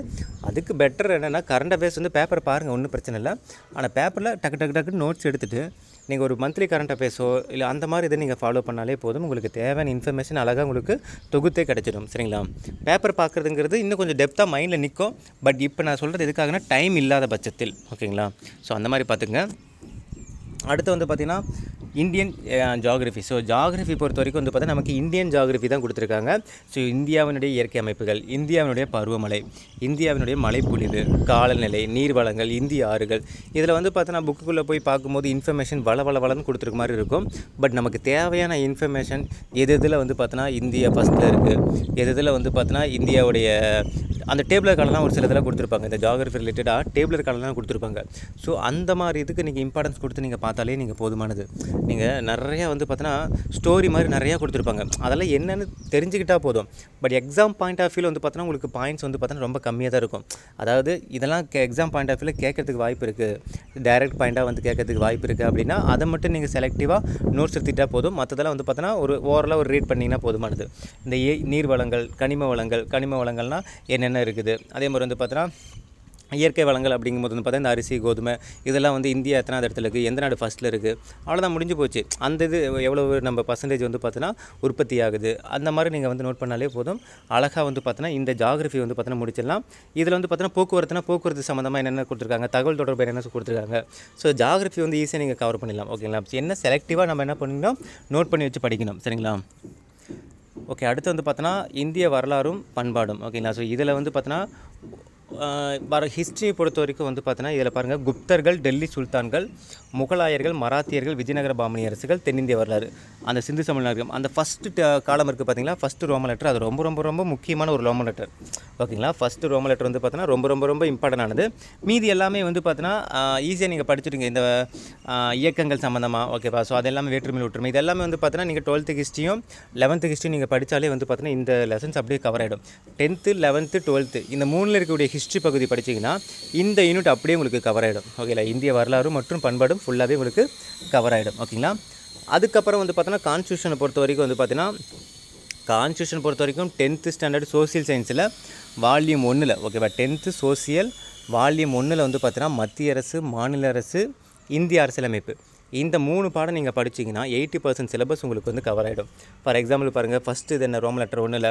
அதுக்கு பெட்டர் என்னென்னா கரண்ட் அஃபேர்ஸ் வந்து பேப்பர் பாருங்கள் ஒன்றும் பிரச்சனை இல்லை ஆனால் பேப்பரில் டக்கு டக்கு டக்குன்னு நோட்ஸ் எடுத்துகிட்டு நீங்கள் ஒரு மந்த்லி கரண்ட் அஃபேர்ஸோ இல்லை அந்த மாதிரி இதை நீங்கள் ஃபாலோ பண்ணாலே போதும் உங்களுக்கு தேவையான இன்ஃபர்மேஷன் அழகாக உங்களுக்கு தொகுத்தே கிடச்சிடும் சரிங்களா பேப்பர் பார்க்குறதுங்கிறது இன்னும் கொஞ்சம் டெப்த்தாக மைண்டில் நிற்கும் பட் இப்போ நான் சொல்கிறது எதுக்காகனா டைம் இல்லாத பட்சத்தில் ஓகேங்களா ஸோ அந்த மாதிரி பார்த்துங்க அடுத்து வந்து பார்த்திங்கன்னா இந்தியன் ஜாகிரஃபி ஸோ ஜாகிரஃபி பொறுத்த வரைக்கும் வந்து பார்த்தா நமக்கு இந்தியன் ஜாகிரஃபி தான் கொடுத்துருக்காங்க ஸோ இந்தியாவினுடைய இயற்கை அமைப்புகள் இந்தியாவினுடைய பருவமழை இந்தியாவினுடைய மலைப்பொழிவு காலநிலை நீர் வளங்கள் இந்திய ஆறுகள் இதில் வந்து பார்த்தோன்னா புக்குக்குள்ளே போய் பார்க்கும்போது இன்ஃபர்மேஷன் வள வள வளன்னு கொடுத்துருக்க மாதிரி இருக்கும் பட் நமக்கு தேவையான இன்ஃபர்மேஷன் எது இதில் வந்து பார்த்தோன்னா இந்தியா ஃபஸ்ட்டில் இருக்குது எது இதில் வந்து பார்த்தோன்னா இந்தியாவுடைய அந்த டேபிளர் காலம்லாம் ஒரு சில இதெல்லாம் கொடுத்துருப்பாங்க இந்த ஜாகிரஃபி ரிலேட்டடாக டேபிளர் காலம்லாம் கொடுத்துருப்பாங்க ஸோ அந்த மாதிரி இதுக்கு நீங்கள் இம்பார்ட்டன்ஸ் கொடுத்து நீங்கள் பார்த்தாலே நீங்கள் போதுமானது நீங்கள் நிறையா வந்து பார்த்தோன்னா ஸ்டோரி மாதிரி நிறையா கொடுத்துருப்பாங்க அதெல்லாம் என்னென்னு தெரிஞ்சுக்கிட்டால் போதும் பட் எக்ஸாம் பாயிண்ட் ஆஃப் வியூவில் வந்து பார்த்தோன்னா உங்களுக்கு பாயிண்ட்ஸ் வந்து பார்த்தோன்னா ரொம்ப கம்மியாக தான் இருக்கும் அதாவது இதெல்லாம் எக்ஸாம் பாயிண்ட் ஆஃப் வியூவில் கேட்கறதுக்கு வாய்ப்பு இருக்குது டைரக்ட் பாயிண்ட்டாக வந்து கேட்கறதுக்கு வாய்ப்பு இருக்குது அப்படின்னா அதை மட்டும் நீங்கள் செலக்டிவாக நோட்ஸ் எடுத்துக்கிட்டால் போதும் மற்றதெல்லாம் வந்து பார்த்தோன்னா ஒரு ஓவராக ஒரு ரீட் பண்ணிங்கன்னா போதுமானது இந்த நீர் வளங்கள் கனிம வளங்கள் கனிம வளங்கள்னால் என்னென்ன இருக்குது அதே மாதிரி வந்து பார்த்தோன்னா இயற்கை வளங்கள் அப்படிங்கும்போது வந்து பார்த்தா இந்த அரிசி கோதுமை இதெல்லாம் வந்து இந்தியா எத்தனாவது இடத்துல இருக்குது எந்த நாடு ஃபஸ்ட்டில் இருக்குது அவ்வளோதான் முடிஞ்சு போச்சு அந்த இது எவ்வளோ நம்ம பர்சன்டேஜ் வந்து பார்த்தீங்கன்னா உற்பத்தி ஆகுது அந்த மாதிரி நீங்கள் வந்து நோட் பண்ணாலே போதும் அழகாக வந்து பார்த்தீங்கன்னா இந்த ஜாகிரஃபி வந்து பார்த்தீங்கன்னா முடிச்சிடலாம் இதில் வந்து பார்த்தீங்கன்னா போக்குவரத்துனா போக்குவரத்து சம்மந்தமாக என்னென்ன கொடுத்துருக்காங்க தகவல் தொடர்பு என்னென்ன கொடுத்துருக்காங்க ஸோ ஜாகிரஃபி வந்து ஈஸியாக நீங்கள் கவர் பண்ணிடலாம் ஓகேங்களா என்ன செலக்டிவாக நம்ம என்ன பண்ணணும் நோட் பண்ணி வச்சு படிக்கணும் சரிங்களா ஓகே அடுத்து வந்து பார்த்தோன்னா இந்திய வரலாறும் பண்பாடும் ஓகேங்களா ஸோ இதில் வந்து பார்த்தோன்னா வர ஹிஸ்ட்ரியை பொறுத்த வரைக்கும் வந்து பார்த்தீங்கன்னா இதில் பாருங்கள் குப்தர்கள் டெல்லி சுல்தான்கள் முகலாயர்கள் மராத்தியர்கள் விஜயநகர பாமணி அரசுகள் தென்னிந்திய வரலாறு அந்த சிந்து சமநாயகம் அந்த ஃபஸ்ட்டு காலம் இருக்குது பார்த்தீங்களா ஃபஸ்ட்டு ரோம லெட்டர் அது ரொம்ப ரொம்ப ரொம்ப முக்கியமான ஒரு ரோம லெட்டர் ஓகேங்களா ஃபஸ்ட்டு ரோம லெட்டர் வந்து பார்த்தீங்கன்னா ரொம்ப ரொம்ப ரொம்ப இம்பார்ட்டன் ஆனது மீதி எல்லாமே வந்து பார்த்தீங்கன்னா ஈஸியாக நீங்கள் படிச்சுடுங்க இந்த இயக்கங்கள் சம்மந்தமாக ஓகேப்பா ஸோ அது எல்லாமே வேற்றுமையில் ஒற்றுமை இது எல்லாமே வந்து பார்த்தீங்கன்னா நீங்கள் டுவெல்த்து ஹிஸ்ட்ரியும் லெவன்த்து ஹிஸ்ட்ரியும் நீங்கள் படித்தாலே வந்து பார்த்தீங்கன்னா இந்த லெசன்ஸ் அப்படியே கவர் ஆகிடும் டென்த்து லெவன்த்து டுவெல்த்து இந்த மூணில் இருக்கக்கூடிய ஹிஸ்ட்ரி பகுதி படிச்சிங்கன்னா இந்த யூனிட் அப்படியே உங்களுக்கு கவர் ஆகிடும் ஓகேங்களா இந்திய வரலாறு மற்றும் பண்பாடும் ஃபுல்லாகவே உங்களுக்கு கவர் ஆகிடும் ஓகேங்களா அதுக்கப்புறம் வந்து பார்த்தோன்னா கான்ஸ்டியூஷனை பொறுத்த வரைக்கும் வந்து பார்த்தீங்கன்னா கான்ஸ்டியூஷன் பொறுத்த வரைக்கும் டென்த்து ஸ்டாண்டர்ட் சோசியல் சயின்ஸில் வால்யூம் ஒன்றில் ஓகேவா டென்த்து சோசியல் வால்யூம் ஒன்றில் வந்து பார்த்தீங்கன்னா மத்திய அரசு மாநில அரசு இந்திய அரசியலமைப்பு இந்த மூணு பாடம் நீங்கள் படிச்சிங்கன்னா எயிட்டி பர்சன்ட் சிலபஸ் உங்களுக்கு வந்து கவர் ஆகிடும் ஃபார் எக்ஸாம்பிள் பாருங்கள் ஃபஸ்ட்டு இது என்ன ரோம் லெட்டர் ஒன்றில்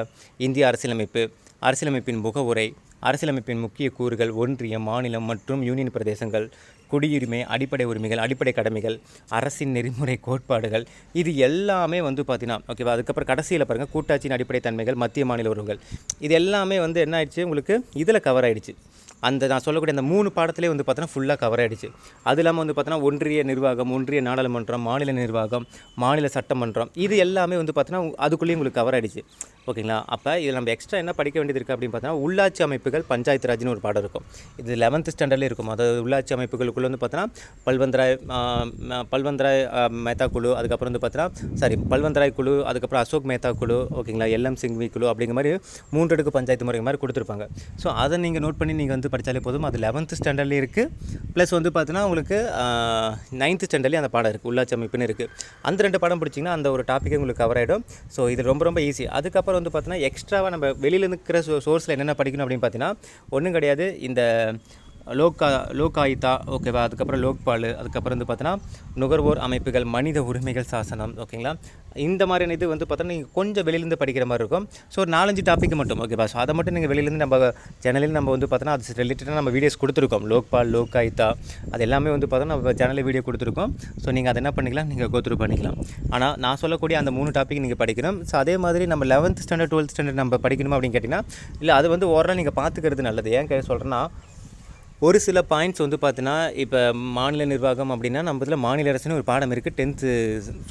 இந்திய அரசியலமைப்பு அரசியலமைப்பின் முகவுரை அரசியலமைப்பின் முக்கிய கூறுகள் ஒன்றியம் மாநிலம் மற்றும் யூனியன் பிரதேசங்கள் குடியுரிமை அடிப்படை உரிமைகள் அடிப்படை கடமைகள் அரசின் நெறிமுறை கோட்பாடுகள் இது எல்லாமே வந்து பார்த்தீங்கன்னா ஓகேவா அதுக்கப்புறம் கடைசியில் பாருங்கள் கூட்டாட்சியின் அடிப்படை தன்மைகள் மத்திய மாநில உறவுகள் இது எல்லாமே வந்து என்ன ஆயிடுச்சு உங்களுக்கு இதில் கவர் ஆகிடுச்சு அந்த நான் சொல்லக்கூடிய அந்த மூணு பாடத்திலே வந்து பார்த்தோன்னா ஃபுல்லாக கவர் ஆகிடுச்சு அது இல்லாமல் வந்து பார்த்தோன்னா ஒன்றிய நிர்வாகம் ஒன்றிய நாடாளுமன்றம் மாநில நிர்வாகம் மாநில சட்டமன்றம் இது எல்லாமே வந்து பார்த்தோன்னா அதுக்குள்ளேயும் உங்களுக்கு கவர் ஆகிடுச்சு ஓகேங்களா அப்போ இதில் நம்ம எக்ஸ்ட்ரா என்ன படிக்க வேண்டியது இருக்குது அப்படின்னு பார்த்தீங்கன்னா உள்ளாட்சி அமைப்புகள் பஞ்சாயத்து ராஜ்னு ஒரு பாடம் இருக்கும் இது லெவன்த் ஸ்டாண்டர்டில் இருக்கும் அதாவது உள்ளாட்சி அமைப்புகளுக்குள்ள வந்து பார்த்தீங்கன்னா பல்வந்தராய் பல்வந்தராய் மேத்தா குழு அதுக்கப்புறம் வந்து பார்த்தீங்கன்னா சாரி பல்வந்தராய் குழு அதுக்கப்புறம் அசோக் மேத்தா குழு ஓகேங்களா எம் சிங்வி குழு அப்படிங்கிற மாதிரி மூன்றடுக்கு பஞ்சாயத்து முறை மாதிரி கொடுத்துருப்பாங்க ஸோ அதை நீங்கள் நோட் பண்ணி நீங்கள் வந்து படித்தாலே போதும் அது லெவன்த்து ஸ்டாண்டர்ட்லேயும் இருக்குது ப்ளஸ் வந்து பார்த்தீங்கன்னா உங்களுக்கு நைன்த்து ஸ்டாண்டர்ட்லேயும் அந்த பாடம் இருக்குது உள்ளாட்சி அமைப்புன்னு இருக்குது அந்த ரெண்டு பாடம் பிடிச்சிங்கன்னா அந்த ஒரு டாப்பிக்கே உங்களுக்கு கவர் ஆகிடும் ஸோ இது ரொம்ப ரொம்ப ஈஸி அதுக்கப்புறம் அப்புறம் வந்து பார்த்தீங்கன்னா எக்ஸ்ட்ராவாக நம்ம வெளியில் இருக்கிற சோ சோர்ஸில் என்னென்ன படிக்கணும் அப்படின்னு பார்த்தீங்கன்னா ஒன்றும் கிடையாது இந்த லோக்கா லோக்காயிதா ஓகேவா அதுக்கப்புறம் லோக்பால் அதுக்கப்புறம் வந்து பார்த்தீங்கன்னா நுகர்வோர் அமைப்புகள் மனித உரிமைகள் சாசனம் ஓகேங்களா இந்த மாதிரியான இது வந்து பார்த்தோன்னா நீங்கள் கொஞ்சம் வெளியிலேருந்து படிக்கிற மாதிரி இருக்கும் ஸோ ஒரு நாலஞ்சு டாப்பிக் மட்டும் ஓகேவா ஸோ அதை மட்டும் நீங்கள் வெளியிலேருந்து நம்ம சேனலில் நம்ம வந்து பார்த்தோன்னா அது ரிலேட்டடாக நம்ம வீடியோஸ் கொடுத்துருக்கோம் லோக்பால் லோக்காயிதா அது எல்லாமே வந்து பார்த்தோன்னா நம்ம சேனலில் வீடியோ கொடுத்துருக்கோம் ஸோ நீங்கள் அதை என்ன பண்ணிக்கலாம் நீங்கள் கோத்துரு பண்ணிக்கலாம் ஆனால் நான் சொல்லக்கூடிய அந்த மூணு டாப்பிக் நீங்கள் படிக்கணும் ஸோ அதே மாதிரி நம்ம லெவன்த் ஸ்டாண்டர்ட் டுவெல்த் ஸ்டாண்டர்ட் நம்ம படிக்கணும் அப்படின்னு கேட்டிங்கன்னா இல்லை அது வந்து ஓரளவு நீங்கள் பார்த்துக்கிறது நல்லது ஏன் சொல்கிறேன்னா ஒரு சில பாயிண்ட்ஸ் வந்து பார்த்தீங்கன்னா இப்போ மாநில நிர்வாகம் அப்படின்னா நம்ம இதில் மாநில அரசுன்னு ஒரு பாடம் இருக்குது டென்த்து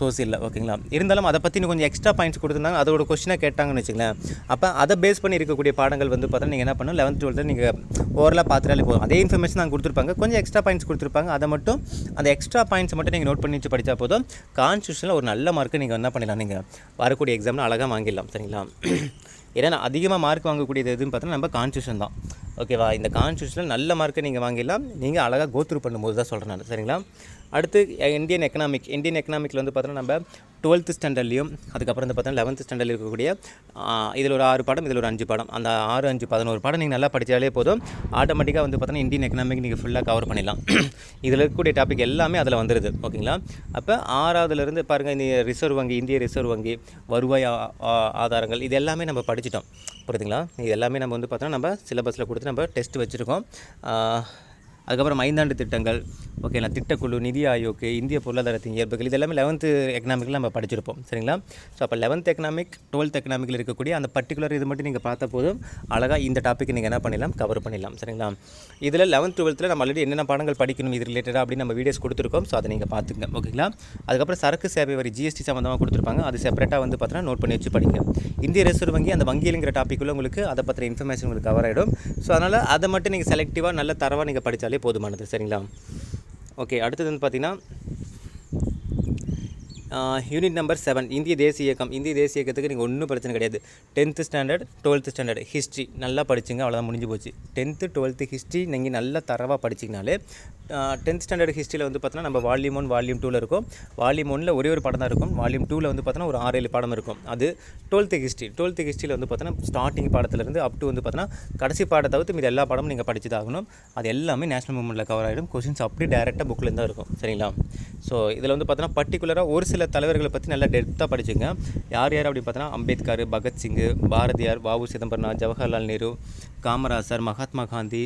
சோசியலில் ஓகேங்களா இருந்தாலும் அதை பற்றி கொஞ்சம் எக்ஸ்ட்ரா பாயிண்ட்ஸ் கொடுத்துருந்தாங்க அதோட கொஸ்டினாக கேட்டாங்கன்னு வச்சுங்களேன் அப்போ அதை பேஸ் பண்ணி இருக்கக்கூடிய பாடங்கள் வந்து பார்த்தா நீங்கள் என்ன பண்ணணும் லெவன்த் டுவெல்த்தில் நீங்கள் ஓவரில் பார்த்துட்டாலே போதும் அதே இன்ஃபர்மேஷன் நாங்கள் கொடுத்துருப்பாங்க கொஞ்சம் எக்ஸ்ட்ரா பாயிண்ட்ஸ் கொடுத்துருப்பாங்க அதை மட்டும் அந்த எக்ஸ்ட்ரா பாயிண்ட்ஸ் மட்டும் நீங்கள் நோட் பண்ணி வச்சு படித்தா போதும் கான்ஸ்டியூஷனில் ஒரு நல்ல மார்க்கு நீங்கள் என்ன பண்ணலாம் நீங்கள் வரக்கூடிய எக்ஸாமில் அழகாக வாங்கிடலாம் சரிங்களா ஏன்னா அதிகமாக மார்க் வாங்கக்கூடியது எதுன்னு பார்த்தோன்னா நம்ம கான்ஸ்டியூஷன் தான் ஓகேவா இந்த கான்ஸ்டியூஷனில் நல்ல மார்க்கை நீங்கள் வாங்கிடலாம் நீங்கள் அழகாக கோத்ரூ பண்ணும்போது தான் சொல்கிறேன் நான் சரிங்களா அடுத்து இந்தியன் எக்கனாமிக் இந்தியன் எக்கனாமிக்கில் வந்து பார்த்தோன்னா நம்ம டுவெல்த்து ஸ்டாண்டர்ட்லேயும் அதுக்கப்புறம் வந்து பார்த்தீங்கன்னா லெவன்த்து ஸ்டாண்டர்டில் இருக்கக்கூடிய இதில் ஒரு ஆறு பாடம் இதில் ஒரு அஞ்சு பாடம் அந்த ஆறு அஞ்சு பதினோரு பாடம் நீங்கள் நல்லா படித்தாலே போதும் ஆட்டோமேட்டிக்காக வந்து பார்த்தோன்னா இந்தியன் எக்கனாமிக் நீங்கள் ஃபுல்லாக கவர் பண்ணிடலாம் இதில் இருக்கக்கூடிய டாபிக் எல்லாமே அதில் வந்துடுது ஓகேங்களா அப்போ ஆறாவதுலேருந்து பாருங்கள் இந்த ரிசர்வ் வங்கி இந்திய ரிசர்வ் வங்கி வருவாய் ஆதாரங்கள் இது எல்லாமே நம்ம படிச்சிட்டோம் புரியுதுங்களா இது எல்லாமே நம்ம வந்து பார்த்தோன்னா நம்ம சிலபஸில் கொடுத்து நம்ம டெஸ்ட் வச்சுருக்கோம் அதுக்கப்புறம் ஐந்தாண்டு திட்டங்கள் ஓகேங்களா திட்டக்குழு நிதி ஆயோக்கு இந்திய பொருளாதாரத்தின் இயல்புகள் இதெல்லாமே லெவன்த்து எக்கனாமிக்கில் நம்ம படிச்சிருப்போம் சரிங்களா ஸோ அப்போ லெவன்த் எக்கனாமிக் டுவெல்த் எக்கனாமிக்கில் இருக்கக்கூடிய அந்த பர்டிகுலர் இது மட்டும் நீங்கள் பார்த்த போதும் அழகாக இந்த டாப்பிக் நீங்கள் என்ன பண்ணிடலாம் கவர் பண்ணிடலாம் சரிங்களா இதில் லெவன்த் டுவெல்த்தில் நம்ம ஆல்ரெடி என்னென்ன பாடங்கள் படிக்கணும் இது ரிலேட்டடாக அப்படின்னு நம்ம வீடியோஸ் கொடுத்துருக்கோம் ஸோ அதை நீங்கள் பார்த்துங்க ஓகேங்களா அதுக்கப்புறம் சரக்கு சேவை வரி ஜிஎஸ்டி சம்மந்தமாக கொடுத்துருப்பாங்க அது செப்பரேட்டாக வந்து பார்த்தீங்கன்னா நோட் பண்ணி வச்சு படிங்க இந்திய ரிசர்வ் வங்கி அந்த வங்கியிலுங்கிற டாப்பிக்குள்ளே உங்களுக்கு அதை பற்றின இன்ஃபர்மேஷன் உங்களுக்கு கவர் ஆகிடும் ஸோ அதனால் அதை மட்டும் நீங்கள் செலக்டிவாக நல்ல தரவாக நீங்கள் படித்தாலே போதுமானது சரிங்களா ஓகே அடுத்தது வந்து பார்த்திங்கன்னா யூனிட் நம்பர் செவன் இந்திய தேசிய இயக்கம் இந்திய தேசிய இயக்கத்துக்கு நீங்கள் ஒன்றும் பிரச்சனை கிடையாது tenth standard twelfth standard history நல்லா படிச்சுங்க அவ்வளோதான் முடிஞ்சு போச்சு டென்த்து டுவெல்த்து ஹிஸ்ட்ரி நீங்கள் நல்லா தரவாக படிச்சிங்கனாலே டென்த் ஸ்டாண்டர்ட் ஹிஸ்ட்ரியில் வந்து பார்த்தோன்னா நம்ம வால்யூம் ஒன் வால்யூம் டூவில் இருக்கும் வால்யூம் ஒனில் ஒரே ஒரு படம் தான் இருக்கும் வால்யூம் டூவில் வந்து பார்த்தோன்னா ஒரு ஆறு ஏழு படம் இருக்கும் அது டுவெல்த்து ஹிஸ்ட்ரி டுவெல்த்து ஹிஸ்ட்ரியில் வந்து பார்த்தோன்னா ஸ்டார்டிங் பாடத்துலேருந்து அப் டூ வந்து பார்த்தோன்னா கடைசி பாடத்தை தவிர்த்து மீது எல்லா படமும் நீங்கள் படிச்சு ஆகணும் அது எல்லாமே நேஷனல் மூமெண்ட்டில் கவர் ஆகிடும் கொஷின்ஸ் அப்படியே டேரெக்டாக புக்கில் தான் இருக்கும் சரிங்களா ஸோ இதில் வந்து பார்த்தோன்னா பர்டிகுலராக ஒரு சில சில தலைவர்களை பற்றி நல்லா டெப்த்தாக படிச்சுங்க யார் யார் அப்படி பார்த்தோன்னா அம்பேத்கர் பகத்சிங்கு பாரதியார் பாபு சிதம்பரனார் ஜவஹர்லால் நேரு காமராசர் மகாத்மா காந்தி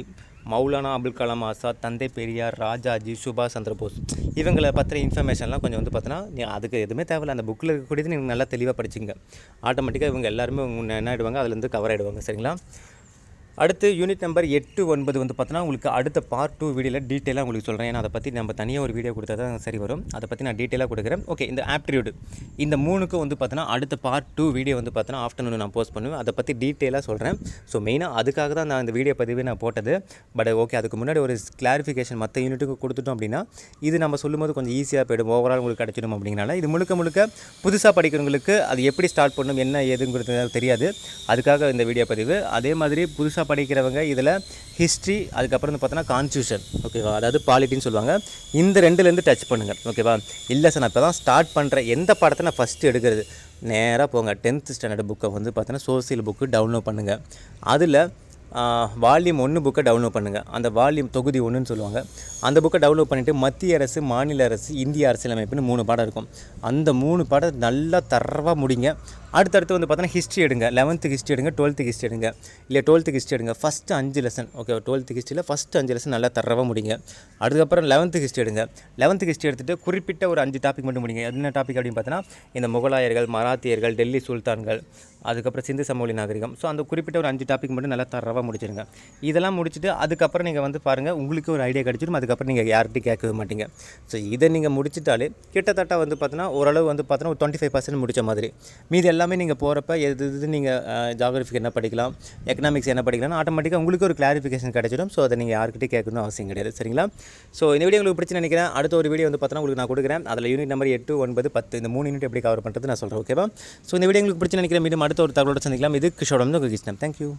மௌலானா அப்துல் கலாம் ஆசாத் தந்தை பெரியார் ராஜாஜி சுபாஷ் சந்திரபோஸ் இவங்களை பற்றிய இன்ஃபர்மேஷன்லாம் கொஞ்சம் வந்து பார்த்தோன்னா அதுக்கு எதுவுமே தேவையில்ல அந்த புக்கில் இருக்கக்கூடியது நீங்கள் நல்லா தெளிவாக படிச்சுங்க ஆட்டோமேட்டிக்காக இவங்க எல்லாருமே என்ன ஆகிடுவாங்க அதுலேருந்து கவர் ஆகிடுவாங்க சரிங்களா அடுத்து யூனிட் நம்பர் எட்டு ஒன்பது வந்து பார்த்தோன்னா உங்களுக்கு அடுத்த பார்ட் டூ வீடியோவில் டீட்டெயிலாக உங்களுக்கு சொல்கிறேன் ஏன்னா அதை பற்றி நம்ம தனியாக ஒரு வீடியோ கொடுத்தா தான் சரி வரும் அதை பற்றி நான் டீட்டெயிலாக கொடுக்குறேன் ஓகே இந்த ஆப்டிடியூடு இந்த மூணுக்கு வந்து பார்த்தோன்னா அடுத்த பார்ட் டூ வீடியோ வந்து பார்த்தோன்னா ஆஃப்டர்நூன் நான் போஸ்ட் பண்ணுவேன் அதை பற்றி டீட்டெயிலாக சொல்கிறேன் ஸோ மெயினாக அதுக்காக தான் நான் இந்த வீடியோ பதிவு நான் போட்டது பட் ஓகே அதுக்கு முன்னாடி ஒரு கிளாரிஃபிகேஷன் மற்ற யூனிட்டுக்கு கொடுத்துட்டோம் அப்படின்னா இது நம்ம சொல்லும்போது கொஞ்சம் ஈஸியாக போயிடும் ஓவரால் உங்களுக்கு கிடச்சிடும் அப்படிங்கிறனால இது முழுக்க முழுக்க புதுசாக படிக்கிறவங்களுக்கு அது எப்படி ஸ்டார்ட் பண்ணணும் என்ன ஏதுங்கிறது தெரியாது அதுக்காக இந்த வீடியோ பதிவு அதே மாதிரி புதுசாக புதுசாக படிக்கிறவங்க இதில் ஹிஸ்ட்ரி அதுக்கப்புறம் வந்து பார்த்தோன்னா கான்ஸ்டியூஷன் ஓகேவா அதாவது பாலிட்டின்னு சொல்லுவாங்க இந்த ரெண்டுலேருந்து டச் பண்ணுங்கள் ஓகேவா இல்லை சார் நான் இப்போ தான் ஸ்டார்ட் பண்ணுறேன் எந்த படத்தை நான் ஃபஸ்ட்டு எடுக்கிறது நேராக போங்க டென்த் ஸ்டாண்டர்ட் புக்கை வந்து பார்த்தீங்கன்னா சோசியல் புக்கு டவுன்லோட் பண்ணுங்கள் அதில் வால்யூம் ஒன்று புக்கை டவுன்லோட் பண்ணுங்கள் அந்த வால்யூம் தொகுதி ஒன்றுன்னு சொல்லுவாங்க அந்த புக்கை டவுன்லோட் பண்ணிவிட்டு மத்திய அரசு மாநில அரசு இந்திய அரசியலமைப்புன்னு மூணு பாடம் இருக்கும் அந்த மூணு பாடம் நல்லா தரவாக முடிங்க அடுத்தடுத்து வந்து பார்த்தோன்னா ஹிஸ்ட்ரி எடுங்க லெவன்த்து ஹிஸ்ட்ரி எடுங்க டுவெல்த்து ஹிஸ்ட்ரி எடுங்க இல்லை டுவெல்த்து ஹிஸ்ட்ரி எடுங்க ஃபஸ்ட்டு அஞ்சு லெசன் ஓகே டுவெல்த்து ஹிஸ்ட்ரியில் ஃபஸ்ட்டு அஞ்சு லெசன் நல்லா தரவாக முடியுங்க அதுக்கப்புறம் லெவன்த்து ஹிஸ்ட்ரி எடுங்க லெவன்த்து ஹிஸ்ட்ரி எடுத்துகிட்டு குறிப்பிட்ட ஒரு அஞ்சு டாபிக் மட்டும் முடியுங்க என்ன டாபிக் அப்படின்னு பார்த்தோன்னா இந்த முகலாயர்கள் மராத்தியர்கள் டெல்லி சுல்தான்கள் அதுக்கப்புறம் சிந்து சமவெளி நாகரிகம் ஸோ அந்த குறிப்பிட்ட ஒரு அஞ்சு டாபிக் மட்டும் நல்லா தரவாக முடிச்சிருங்க இதெல்லாம் முடிச்சுட்டு அதுக்கப்புறம் நீங்கள் வந்து பாருங்கள் உங்களுக்கு ஒரு ஐடியா கிடச்சிடும் அதுக்கப்புறம் நீங்கள் யார்கிட்டையும் கேட்கவே மாட்டீங்க ஸோ இதை நீங்கள் முடிச்சிட்டாலே கிட்டத்தட்ட வந்து பார்த்தீங்கன்னா ஓரளவு வந்து பார்த்தீங்கன்னா ஒரு டுவெண்ட்டி ஃபைவ் பர்சன்ட் முடித்த மாதிரி மீதி எல்லாம் எல்லாமே நீங்கள் போகிறப்ப எது இது நீங்கள் ஜாகிரபிக்கு என்ன படிக்கலாம் எக்கனாமிக்ஸ் என்ன படிக்கலாம் ஆட்டோமேட்டிக்காக உங்களுக்கு ஒரு கிளாரிஃபிகேஷன் கிடைச்சிடும் ஸோ அதை நீங்கள் யார்கிட்டே கேட்கணும் அவசியம் கிடையாது சரிங்களா ஸோ இந்த வீடியோ உங்களுக்கு பிடிச்சி நினைக்கிறேன் அடுத்த ஒரு வீடியோ வந்து பார்த்தோன்னா உங்களுக்கு நான் கொடுக்குறேன் அதில் யூனிட் நம்பர் எட்டு ஒன்பது பத்து இந்த மூணு யூனிட் எப்படி கவர் பண்ணுறது நான் சொல்கிறேன் ஓகேவா ஸோ இந்த வீடியோ உங்களுக்கு பிடிச்சி நினைக்கிறேன் மீண்டும் அடுத்த ஒரு தகவலோடு சந்திக்கலாம் இது உங்களுக்கு கிருஷ்ணன் தேங்க்யூ